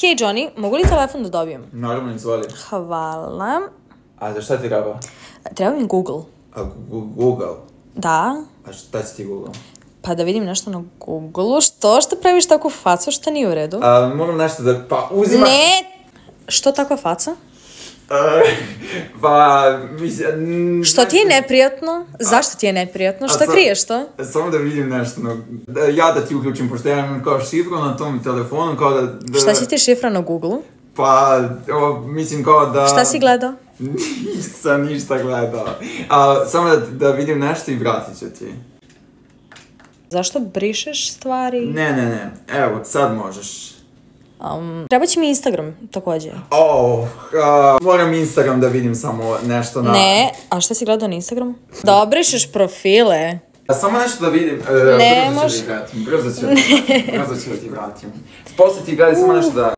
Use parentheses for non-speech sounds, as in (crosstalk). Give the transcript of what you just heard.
Hej, Johnny, mogu li telefon da dobijem? Naravno, zvali. Hvala. A za šta ti treba? Treba mi Google. A Google? Da. A šta će ti Google? Pa da vidim nešto na Google-u. Što? Što praviš takvu facu što nije u redu? A, moram nešto da... Pa uzima... Ne! Što takva faca? (laughs) pa, mislim... Što ti je neprijatno? A, Zašto ti je neprijatno? Šta kriješ to? Samo da vidim nešto. No, da, ja da ti uključim, pošto ja imam kao šifru na tom telefonu, kao da... da Šta si ti šifra na Google? Pa, o, mislim kao da... Šta si gledao? (laughs) Nisam ništa gledao. A, samo da, da vidim nešto i vratit ću ti. Zašto brišeš stvari? Ne, ne, ne. Evo, sad možeš. Um, treba će mi Instagram također. Oh, uh, moram Instagram da vidim samo nešto na... Ne, a šta si gledao na Instagram? Da obrišeš profile. Ja samo nešto da vidim, uh, ne, brzo ću da ti vratim, brzo ću da ti vratim. Posle ti gledaj samo uh. nešto da...